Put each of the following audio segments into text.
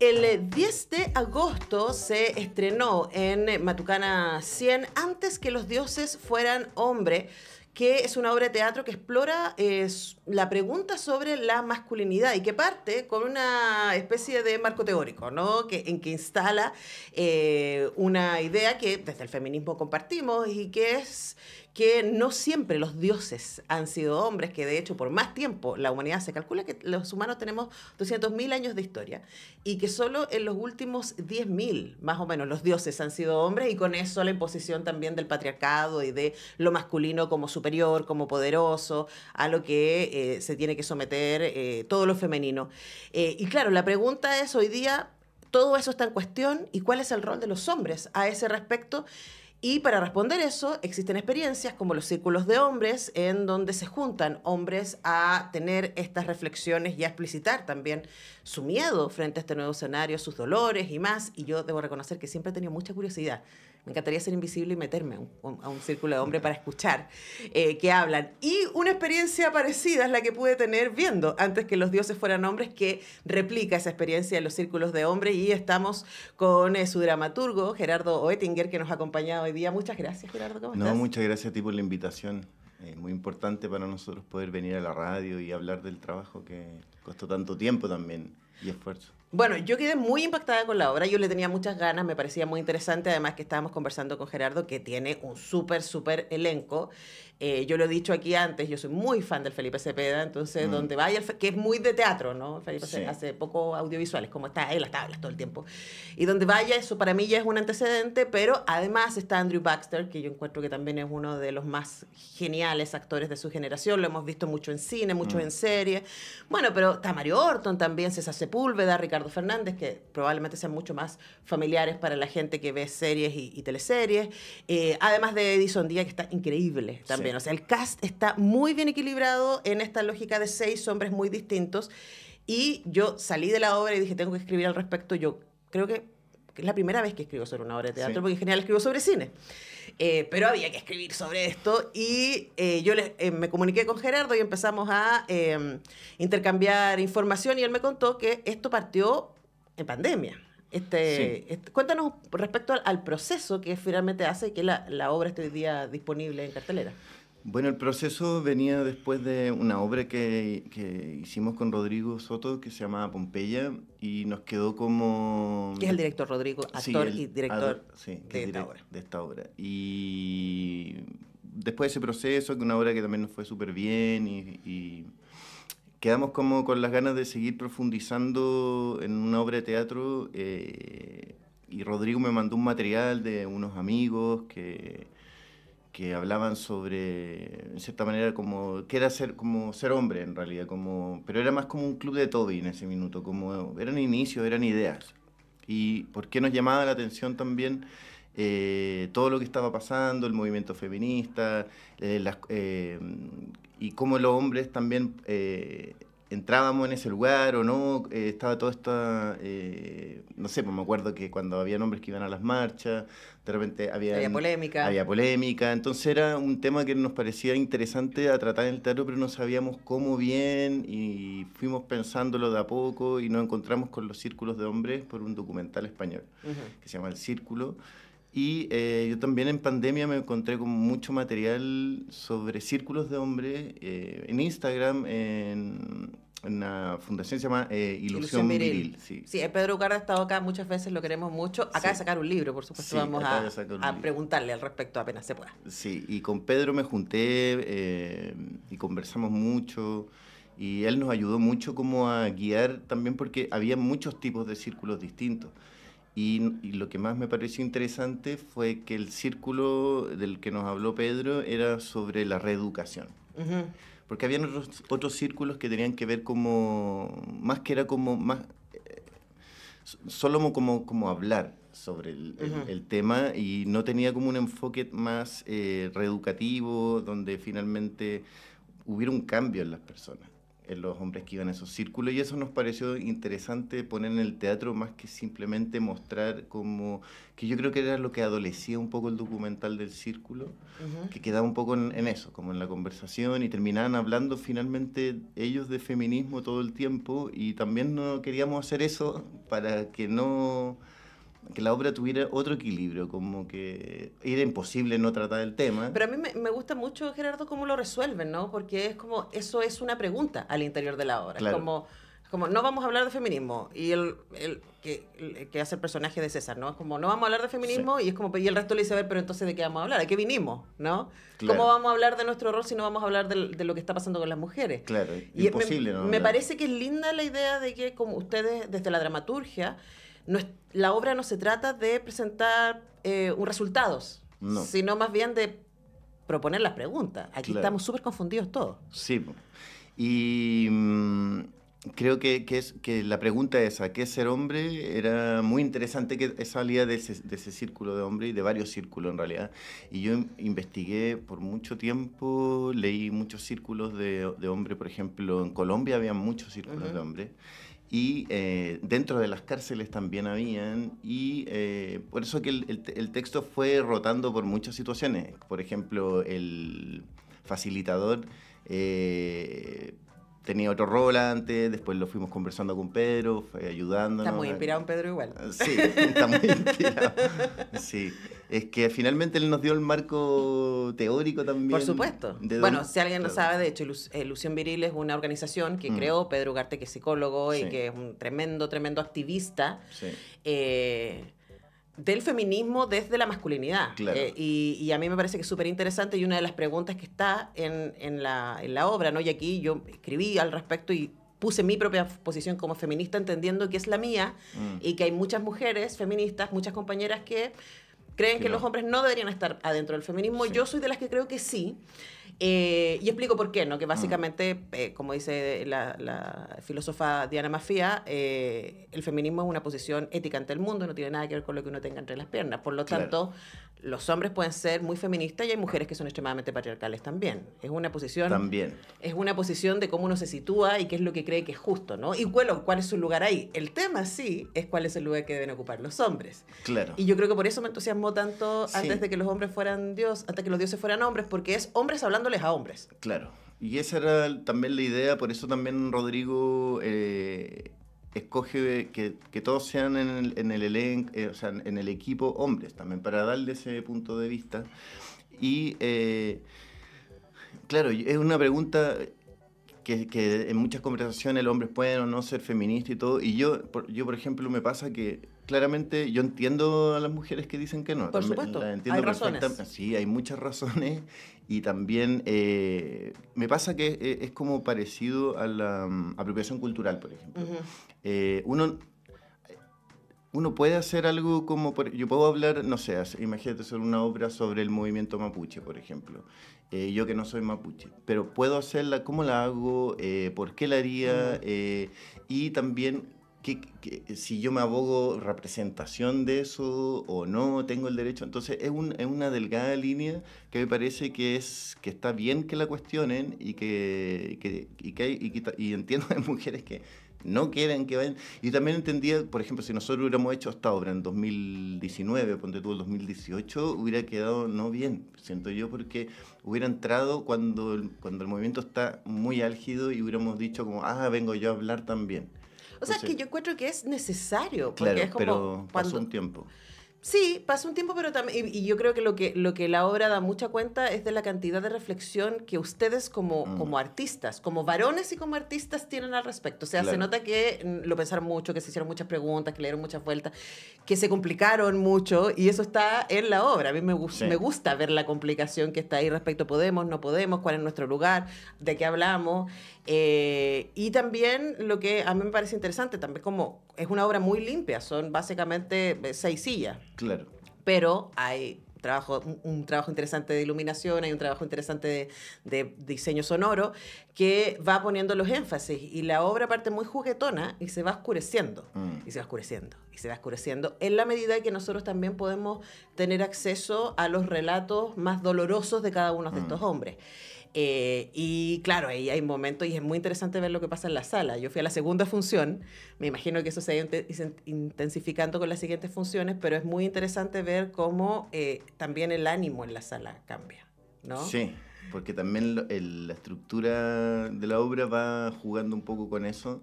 El 10 de agosto se estrenó en Matucana 100 antes que los dioses fueran hombre, que es una obra de teatro que explora la pregunta sobre la masculinidad y que parte con una especie de marco teórico, ¿no? que, en que instala eh, una idea que desde el feminismo compartimos y que es que no siempre los dioses han sido hombres, que de hecho por más tiempo la humanidad se calcula que los humanos tenemos 200.000 años de historia y que solo en los últimos 10.000 más o menos los dioses han sido hombres y con eso la imposición también del patriarcado y de lo masculino como superior, como poderoso, a lo que eh, se tiene que someter eh, todo lo femenino. Eh, y claro, la pregunta es hoy día, todo eso está en cuestión y cuál es el rol de los hombres a ese respecto. Y para responder eso, existen experiencias como los círculos de hombres, en donde se juntan hombres a tener estas reflexiones y a explicitar también su miedo frente a este nuevo escenario, sus dolores y más. Y yo debo reconocer que siempre he tenido mucha curiosidad me encantaría ser invisible y meterme a un, círculo de hombres para escuchar eh, que hablan. Y una experiencia parecida es la que pude tener viendo antes que los dioses fueran hombres, que replica esa experiencia en los círculos de hombres. Y estamos con eh, su dramaturgo, Gerardo Oettinger, que nos ha acompañado hoy día. Muchas gracias, Gerardo. ¿Cómo estás? No, muchas gracias a ti por la invitación. Es eh, muy importante para nosotros poder venir a la radio y hablar del trabajo que costó tanto tiempo también y esfuerzo. Bueno, yo quedé muy impactada con la obra, yo le tenía muchas ganas, me parecía muy interesante, además que estábamos conversando con Gerardo, que tiene un súper, súper elenco. Eh, yo lo he dicho aquí antes, yo soy muy fan del Felipe Cepeda, entonces mm. donde vaya, que es muy de teatro, ¿no? Felipe hace poco audiovisuales, como está en las tablas todo el tiempo. Y donde vaya, eso para mí ya es un antecedente, pero además está Andrew Baxter, que yo encuentro que también es uno de los más geniales actores de su generación, lo hemos visto mucho en cine, mucho mm. en serie. Bueno, pero está Mario Orton también, César Sepúlveda, Ricardo Fernández, que probablemente sean mucho más familiares para la gente que ve series y, teleseries. Eh, además de Edison Díaz, que está increíble también. O sea, el cast está muy bien equilibrado en esta lógica de seis hombres muy distintos. Y yo salí de la obra y dije, tengo que escribir al respecto. Yo creo que es la primera vez que escribo sobre una obra de teatro, porque en general escribo sobre cine. Eh, pero había que escribir sobre esto y eh, yo eh, me comuniqué con Gerardo y empezamos a em, intercambiar información y él me contó que esto partió en pandemia. Este, cuéntanos respecto al, proceso que finalmente hace que la, la obra esté hoy día disponible en cartelera. Bueno, el proceso venía después de una obra que, hicimos con Rodrigo Soto que se llamaba Pompeya y nos quedó como... ¿Qué es el director Rodrigo, actor y director de, esta obra. Y después de ese proceso, que una obra que también nos fue súper bien y, quedamos como con las ganas de seguir profundizando en una obra de teatro eh, y Rodrigo me mandó un material de unos amigos que que hablaban sobre, en cierta manera, como que era ser, como ser hombre en realidad, como, pero era más como un club de Toby en ese minuto, como eran inicios, eran ideas. Y por qué nos llamaba la atención también eh, todo lo que estaba pasando, el movimiento feminista, eh, eh, y cómo los hombres también entrábamos en ese lugar o no, eh, estaba toda esta, eh, no sé, pues me acuerdo que cuando había hombres que iban a las marchas, de repente había, había polémica. Había polémica, entonces era un tema que nos parecía interesante a tratar en el teatro, pero no sabíamos cómo bien y fuimos pensándolo de a poco y nos encontramos con los círculos de hombres por un documental español que se llama El Círculo. Y eh, yo también en pandemia me encontré con mucho material sobre círculos de hombres eh, en Instagram, en, una fundación que se llama eh, Ilusión, Viril. sí. Pedro Ugarte ha estado acá muchas veces, lo queremos mucho. Acaba de sacar un libro, por supuesto, vamos a, a preguntarle al respecto apenas se pueda. Sí, y con Pedro me junté y conversamos mucho. Y él nos ayudó mucho como a guiar también porque había muchos tipos de círculos distintos. Y, lo que más me pareció interesante fue que el círculo del que nos habló Pedro era sobre la reeducación. Porque había otros, otros círculos que tenían que ver como, más que era como, más, eh, solo como, como hablar sobre el, tema y no tenía como un enfoque más eh, reeducativo, donde finalmente hubiera un cambio en las personas en los hombres que iban a esos círculos y eso nos pareció interesante poner en el teatro más que simplemente mostrar como que yo creo que era lo que adolecía un poco el documental del círculo, que quedaba un poco en, en, eso, como en la conversación y terminaban hablando finalmente ellos de feminismo todo el tiempo y también no queríamos hacer eso para que no que la obra tuviera otro equilibrio, como que era imposible no tratar el tema. Pero a mí me, me gusta mucho, Gerardo, cómo lo resuelven, ¿no? Porque es como, eso es una pregunta al interior de la obra. Como, como, no vamos a hablar de feminismo. Y el, el que, que hace el personaje de César, ¿no? Es como, no vamos a hablar de feminismo y es como, y el resto le dice, a ver, pero entonces, ¿de qué vamos a hablar? ¿A qué vinimos? ¿No? ¿Cómo vamos a hablar de nuestro rol si no vamos a hablar de, lo que está pasando con las mujeres? Claro, y imposible, posible ¿no? Me parece que es linda la idea de que, como ustedes, desde la dramaturgia, la obra no se trata de presentar eh, un resultados, sino más bien de proponer las preguntas. Aquí estamos súper confundidos todos. Sí, y mm, creo que, que, es, que la pregunta esa, ¿qué es ser hombre? Era muy interesante que salía de ese, de ese círculo de hombre y de varios círculos en realidad. Y yo investigué por mucho tiempo, leí muchos círculos de, de hombre, por ejemplo, en Colombia había muchos círculos de hombre y eh, dentro de las cárceles también habían, y eh, por eso que el, texto fue rotando por muchas situaciones. Por ejemplo, el facilitador eh, tenía otro rol antes, después lo fuimos conversando con Pedro, ayudando. Está muy inspirado en Pedro igual. Sí, está muy inspirado. Sí es que finalmente él nos dio el marco teórico también. Por supuesto. bueno, si alguien no sabe, de hecho, Ilusión eh, Viril es una organización que mm. creó Pedro Ugarte, que es psicólogo y que es un tremendo, tremendo activista. Eh, del feminismo desde la masculinidad. Eh, y, a mí me parece que es súper interesante y una de las preguntas que está en, la, obra, ¿no? Y aquí yo escribí al respecto y puse mi propia posición como feminista entendiendo que es la mía mm. y que hay muchas mujeres feministas, muchas compañeras que creen que los hombres no deberían estar adentro del feminismo. Yo soy de las que creo que sí. Eh, y explico por qué, ¿no? Que básicamente, eh, como dice la, filósofa Diana Mafia, eh, el feminismo es una posición ética ante el mundo, no tiene nada que ver con lo que uno tenga entre las piernas. Por lo tanto, los hombres pueden ser muy feministas y hay mujeres que son extremadamente patriarcales también. Es una posición. También. Es una posición de cómo uno se sitúa y qué es lo que cree que es justo, ¿no? Y cuál es su lugar ahí. El tema sí es cuál es el lugar que deben ocupar los hombres. Claro. Y yo creo que por eso me entusiasmó tanto antes de que los hombres fueran Dios, hasta que los dioses fueran hombres, porque es hombres hablándoles a hombres. Claro. Y esa era también la idea, por eso también Rodrigo eh, escoge que, que todos sean en el, en el elenco, eh, o sea, en el equipo hombres también, para darle ese punto de vista. Y eh, claro, es una pregunta que, que, en muchas conversaciones los hombres pueden o no ser feministas y todo. Y yo, yo por ejemplo, me pasa que claramente yo entiendo a las mujeres que dicen que no. Por supuesto, hay razones. Sí, hay muchas razones y también eh, me pasa que eh, es como parecido a la mm, apropiación cultural, por ejemplo. Eh, uno uno puede hacer algo como, yo puedo hablar, no sé, imagínate hacer una obra sobre el movimiento mapuche, por ejemplo. yo que no soy mapuche, pero puedo hacerla, ¿cómo la hago? ¿Por qué la haría? y también eh, si yo me abogo representación de eso o no tengo el derecho. Entonces es, una delgada línea que me parece que, es, que está bien que la cuestionen y que, que, y, hay, entiendo mujeres que no quieren que vayan. Y también entendía, por ejemplo, si nosotros hubiéramos hecho esta obra en 2019, ponte tú el 2018, hubiera quedado no bien, siento yo, porque hubiera entrado cuando, cuando el movimiento está muy álgido y hubiéramos dicho como, ah, vengo yo a hablar también. O sea, pues que yo encuentro que es necesario. Porque es como pero pasó un tiempo. Sí, pasa un tiempo, pero también, y, yo creo que lo, que lo que la obra da mucha cuenta es de la cantidad de reflexión que ustedes como, mm. como artistas, como varones y como artistas tienen al respecto. O sea, se nota que mm, lo pensaron mucho, que se hicieron muchas preguntas, que le dieron muchas vueltas, que se complicaron mucho, y eso está en la obra. A mí me, me gusta ver la complicación que está ahí respecto podemos, no podemos, cuál es nuestro lugar, de qué hablamos. Eh, y también lo que a mí me parece interesante, también como es una obra muy limpia, son básicamente eh, seis sillas. Claro. Pero hay trabajo, un, trabajo interesante de iluminación, hay un trabajo interesante de, diseño sonoro que va poniendo los énfasis y la obra parte muy juguetona y se va oscureciendo, mm. y se va oscureciendo, y se va oscureciendo, en la medida que nosotros también podemos tener acceso a los relatos más dolorosos de cada uno de mm. estos hombres. Eh, y claro, ahí hay momentos y es muy interesante ver lo que pasa en la sala. Yo fui a la segunda función, me imagino que eso se ha intensificando con las siguientes funciones, pero es muy interesante ver cómo eh, también el ánimo en la sala cambia, ¿no? Sí, porque también la estructura de la obra va jugando un poco con eso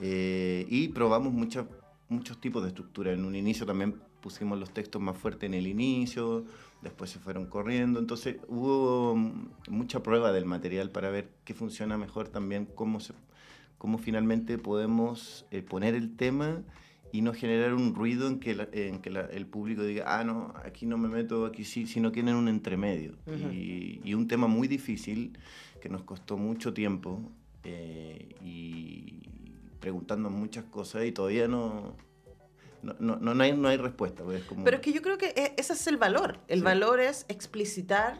eh, y probamos muchos muchos tipos de estructura. En un inicio también pusimos los textos más fuertes en el inicio, después se fueron corriendo, entonces hubo mm, mucha prueba del material para ver qué funciona mejor también, cómo, se, cómo finalmente podemos eh, poner el tema y no generar un ruido en que, en que el público diga, ah, no, aquí no me meto, aquí sí, sino que en un entremedio. y, un tema muy difícil que nos costó mucho tiempo eh, y preguntando muchas cosas y todavía no, no, hay, respuesta. Pues, Pero es que yo creo que e, ese es el valor. El valor es explicitar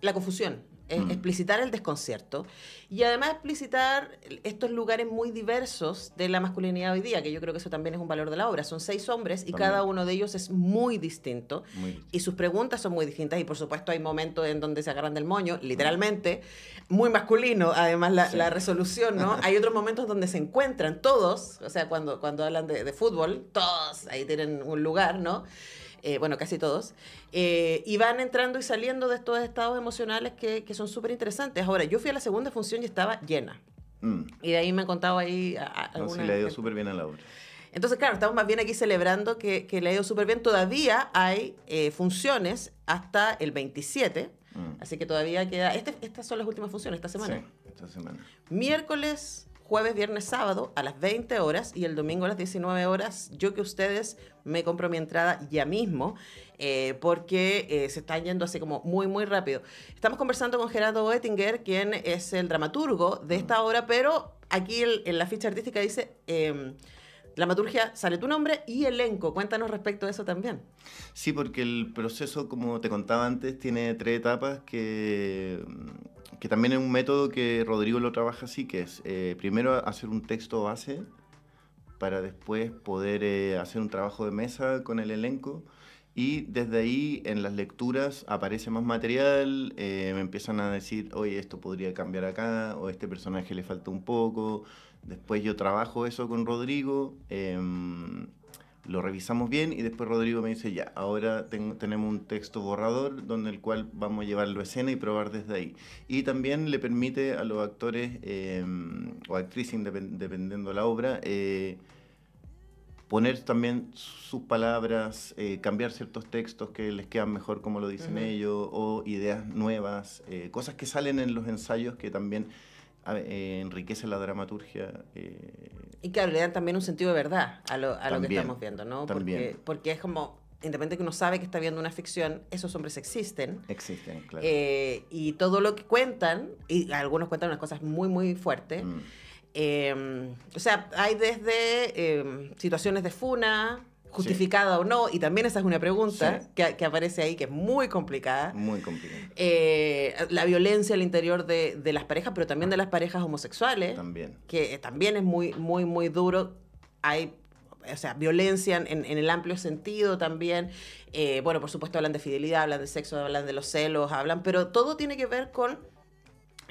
la confusión. Eh, mm. explicitar el desconcierto y además explicitar estos lugares muy diversos de la masculinidad hoy día, que yo creo que eso también es un valor de la obra. Son seis hombres y cada uno de ellos es muy distinto, y sus preguntas son muy distintas y por supuesto hay momentos en donde se agarran del moño, mm. literalmente, muy masculino además la, resolución, ¿no? hay otros momentos donde se encuentran todos, o sea, cuando, cuando hablan de, de fútbol, todos ahí tienen un lugar, ¿no? Eh, bueno, casi todos, eh, y van entrando y saliendo de estos estados emocionales que, son súper interesantes. Ahora, yo fui a la segunda función y estaba llena. Mm. Y de ahí me han contado ahí... le ha ido súper bien a la Entonces, claro, estamos más bien aquí celebrando que, le ha ido súper bien. Todavía hay eh, funciones hasta el 27, mm. así que todavía queda... Este, estas son las últimas funciones esta semana. Sí, esta semana. Miércoles, jueves, viernes, sábado a las 20 horas y el domingo a las 19 horas. Yo que ustedes me compro mi entrada ya mismo eh, porque eh, se están yendo así como muy, muy rápido. Estamos conversando con Gerardo Oettinger, quien es el dramaturgo de esta mm. obra, pero aquí en la ficha artística dice... Em, la maturgia sale tu nombre y elenco. Cuéntanos respecto a eso también. Sí, porque el proceso, como te contaba antes, tiene tres etapas que, mm, que también es un método que Rodrigo lo trabaja así, que es eh, primero hacer un texto base para después poder eh, hacer un trabajo de mesa con el elenco y desde ahí en las lecturas aparece más material, eh, me empiezan a decir, oye, esto podría cambiar acá, o este personaje le falta un poco. Después yo trabajo eso con Rodrigo, em, lo revisamos bien y después Rodrigo me dice, ya, ahora tenemos un texto borrador donde el cual vamos a llevarlo a escena y probar desde ahí. Y también le permite a los actores em, o actrices, dependiendo de la obra, eh, poner también sus palabras, eh, cambiar ciertos textos que les quedan mejor como lo dicen ellos, o ideas nuevas, eh, cosas que salen en los ensayos que también eh, enriquecen la dramaturgia. Y claro, le dan también un sentido de verdad a lo, que estamos viendo, ¿no? Porque, es como independientemente que uno sabe que está viendo una ficción, esos hombres existen. Existen, claro. y todo lo que cuentan, y algunos cuentan unas cosas muy, muy fuertes, mm. Em, o sea, hay desde em, situaciones de funa, justificada o no, y también esa es una pregunta que, aparece ahí que es muy complicada. Muy complicada. Eh, la violencia al interior de, las parejas, pero también de ah. las parejas homosexuales. También. Que eh, también es muy, muy, muy duro. Hay o sea, violencia en, el amplio sentido también. Eh, bueno, por supuesto hablan de fidelidad, hablan de sexo, hablan de los celos, hablan, pero todo tiene que ver con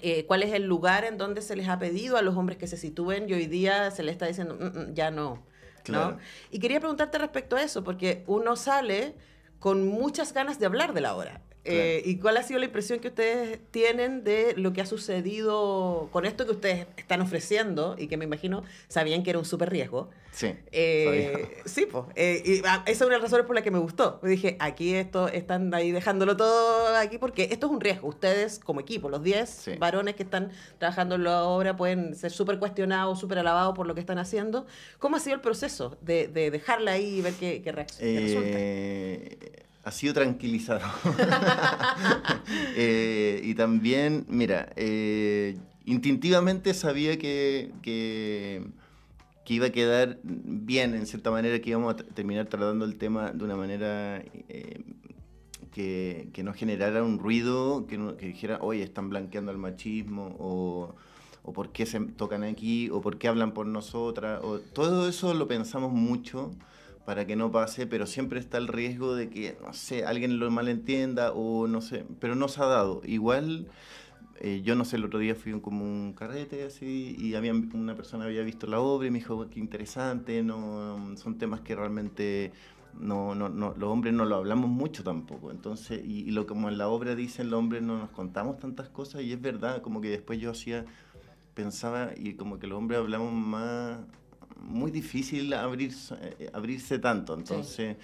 eh, cuál es el lugar en donde se les ha pedido a los hombres que se sitúen y hoy día se les está diciendo, mm, mm, ya no, no. Y quería preguntarte respecto a eso, porque uno sale con muchas ganas de hablar de la hora. Eh, ¿Y cuál ha sido la impresión que ustedes tienen de lo que ha sucedido con esto que ustedes están ofreciendo y que me imagino sabían que era un súper riesgo? Sí. Eh, sí, pues. esa es una de las razones por la que me gustó. Me dije, aquí esto, están ahí dejándolo todo aquí porque esto es un riesgo. Ustedes como equipo, los 10 varones que están trabajando en la obra pueden ser súper cuestionados, súper alabados por lo que están haciendo. ¿Cómo ha sido el proceso de, dejarla ahí y ver qué, qué, ha sido tranquilizado. Eh, y también, mira, eh, instintivamente sabía que, que, iba a quedar bien, en cierta manera, que íbamos a terminar tratando el tema de una manera eh, que, que, no generara un ruido, que, dijera, oye, están blanqueando al machismo, o, o por qué se tocan aquí, o por qué hablan por nosotras, o todo eso lo pensamos mucho para que no pase, pero siempre está el riesgo de que, no sé, alguien lo malentienda o no sé, pero no se ha dado. Igual, eh, yo no sé, el otro día fui como un carrete así y había, una persona había visto la obra y me dijo, qué interesante, no, son temas que realmente no, no, no, los hombres no lo hablamos mucho tampoco. Entonces, y, lo como en la obra dicen, los hombres no nos contamos tantas cosas y es verdad, como que después yo hacía, pensaba y como que los hombres hablamos más muy difícil abrirse, eh, abrirse tanto. Entonces,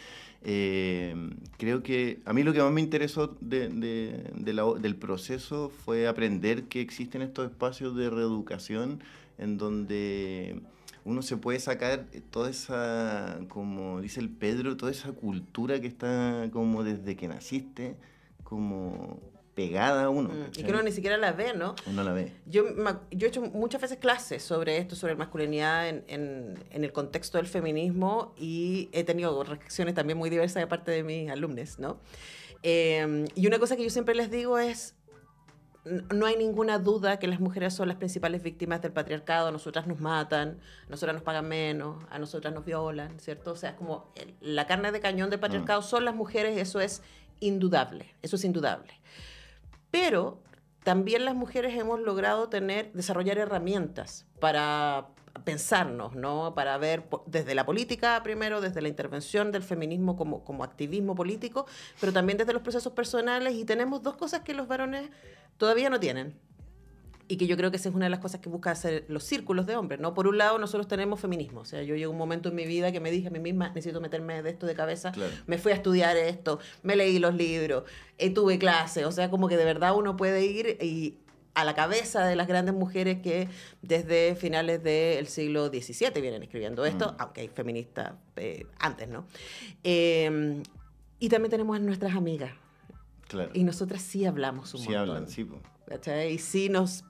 eh, creo que a mí lo que más me interesó del proceso fue aprender que existen estos espacios de reeducación en donde uno se puede sacar toda esa, como dice el Pedro, toda esa cultura que está como desde que naciste, como pegada a uno. Mm, y que uno ni siquiera la ve, ¿no? Uno la ve. Yo, he hecho muchas veces clases sobre esto, sobre masculinidad en, el contexto del feminismo y he tenido reacciones también muy diversas de parte de mis alumnos, ¿no? Em, y una cosa que yo siempre les digo es, no hay ninguna duda que las mujeres son las principales víctimas del patriarcado, a nosotras nos matan, a nosotras nos pagan menos, a nosotras nos violan, ¿cierto? O sea, es como la carne de cañón del mm. patriarcado son las mujeres, eso es indudable, eso es indudable. Pero también las mujeres hemos logrado tener, desarrollar herramientas para pensarnos, ¿no? Para ver desde la política primero, desde la intervención del feminismo como activismo político, pero también desde los procesos personales y tenemos dos cosas que los varones todavía no tienen y que yo creo que esa es una de las cosas que busca hacer los círculos de hombres, ¿no? Por un lado, nosotros tenemos feminismo, o sea, yo llegué un momento en mi vida que me dije a mí misma, necesito meterme de esto de cabeza, me fui a estudiar esto, me leí los libros, eh, tuve clases, o sea, como que de verdad uno puede ir y a la cabeza de las grandes mujeres que desde finales del siglo XVII vienen escribiendo esto, mm. aunque hay feministas eh, antes, ¿no? Em, y también tenemos a nuestras amigas. Y nosotras sí hablamos un sí Sí hablan, sí. Y sí nos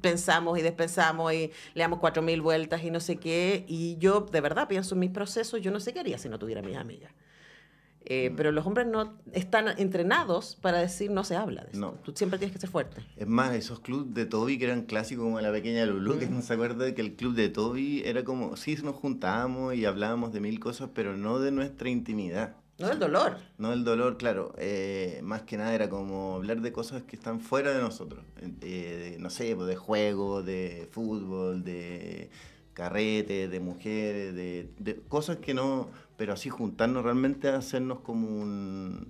pensamos y despensamos y le damos cuatro mil vueltas y no sé qué. Y yo de verdad pienso en mis procesos, yo no sé qué haría si no tuviera mis amigas. Eh, mm. Pero los hombres no están entrenados para decir no se habla de eso. No. Tú siempre tienes que ser fuerte. Es más, esos clubes de Toby que eran clásicos como la pequeña Lulu, que mm. no se acuerda de que el club de Toby era como, sí, nos juntábamos y hablábamos de mil cosas, pero no de nuestra intimidad. No el dolor. No el dolor, claro. Eh, más que nada era como hablar de cosas que están fuera de nosotros. Eh, no sé, pues, de juego, de fútbol, de carrete, de mujeres, de, cosas que no... Pero así juntarnos realmente a hacernos como una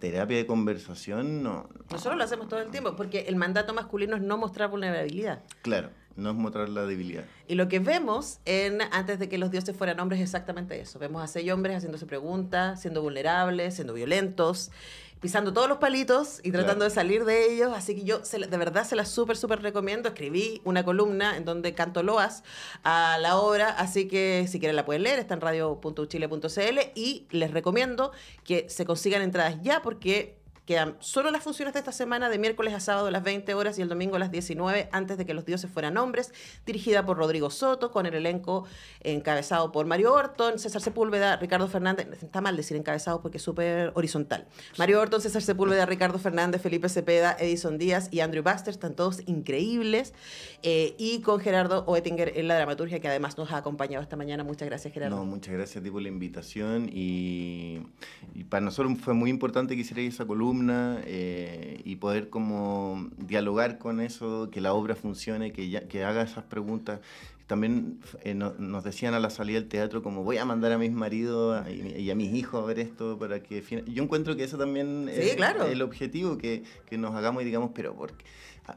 terapia de conversación, no, no. Nosotros lo hacemos todo el tiempo, porque el mandato masculino es no mostrar vulnerabilidad. Claro. No es mostrar la debilidad. Y lo que vemos en antes de que los dioses fueran hombres es exactamente eso. Vemos a seis hombres haciéndose preguntas, siendo vulnerables, siendo violentos, pisando todos los palitos y tratando de salir de ellos. Así que yo de verdad se las súper, súper recomiendo. Escribí una columna en donde canto loas a la obra, así que si quieren la pueden leer, está en radio.uchile.cl y les recomiendo que se consigan entradas ya porque Quedan solo las funciones de esta semana, de miércoles a sábado a las 20 horas y el domingo a las 19, antes de que los dioses fueran hombres, dirigida por Rodrigo Soto, con el elenco encabezado por Mario Orton, César Sepúlveda, Ricardo Fernández. Está mal decir encabezado porque es súper horizontal. Mario Orton, César Sepúlveda, Ricardo Fernández, Felipe Cepeda, Edison Díaz y Andrew Baxter. Están todos increíbles. Eh, y con Gerardo Oettinger en la dramaturgia, que además nos ha acompañado esta mañana. Muchas gracias, Gerardo. No, muchas gracias tipo por la invitación. Y, y para nosotros fue muy importante que hicierais esa columna eh, y poder como dialogar con eso, que la obra funcione, que, ya, que haga esas preguntas. También eh, nos decían a la salida del teatro como voy a mandar a mis maridos y, a mis hijos a ver esto para que... Yo encuentro que eso también es el objetivo, que, que, nos hagamos y digamos, pero ¿por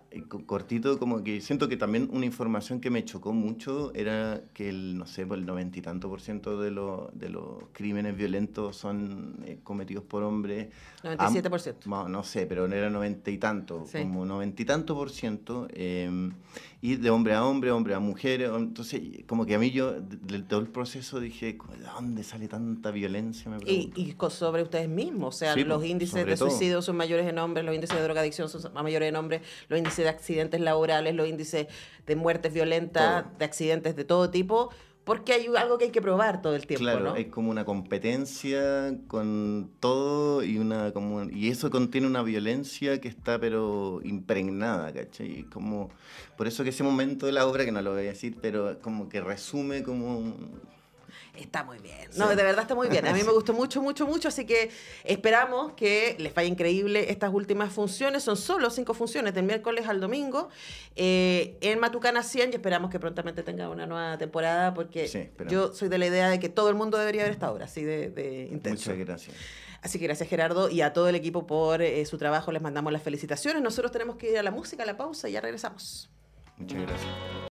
eh, cortito, como que siento que también una información que me chocó mucho era que el, no sé, el noventa y tanto por ciento de, los de los crímenes violentos son eh, cometidos por hombres. 97 por ciento. No, sé, pero no era noventa y tanto, como noventa y tanto por ciento. Eh, y de hombre a hombre, hombre a mujer. Entonces, como que a mí yo, del todo el proceso dije, ¿de dónde sale tanta violencia? y, sobre ustedes mismos, o sea, los índices de suicidio son mayores en hombres, los índices de drogadicción son mayores en hombres, los índices de accidentes laborales, los índices de muertes violentas, de accidentes de todo tipo porque hay algo que hay que probar todo el tiempo, es como una competencia con todo y una como, y eso contiene una violencia que está pero impregnada, ¿cachai? Como por eso que ese momento de la obra que no lo voy a decir, pero como que resume como Está muy bien. No, de verdad está muy bien. A mí me gustó mucho, mucho, mucho. Así que esperamos que les vaya increíble estas últimas funciones. Son solo cinco funciones, del miércoles al domingo, eh, en Matucana 100. Y esperamos que prontamente tenga una nueva temporada, porque yo soy de la idea de que todo el mundo debería ver esta obra, así de, intenso. Muchas gracias. Así que gracias Gerardo y a todo el equipo por eh, su trabajo. Les mandamos las felicitaciones. Nosotros tenemos que ir a la música, a la pausa y ya regresamos. Muchas gracias.